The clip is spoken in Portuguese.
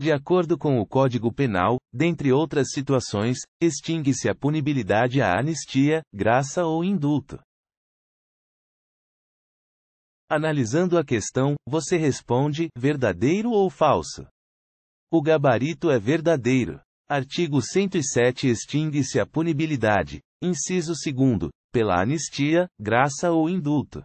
De acordo com o Código Penal, dentre outras situações, extingue-se a punibilidade à anistia, graça ou indulto. Analisando a questão, você responde: verdadeiro ou falso? O gabarito é verdadeiro. Artigo 107 extingue-se a punibilidade, inciso 2, pela anistia, graça ou indulto.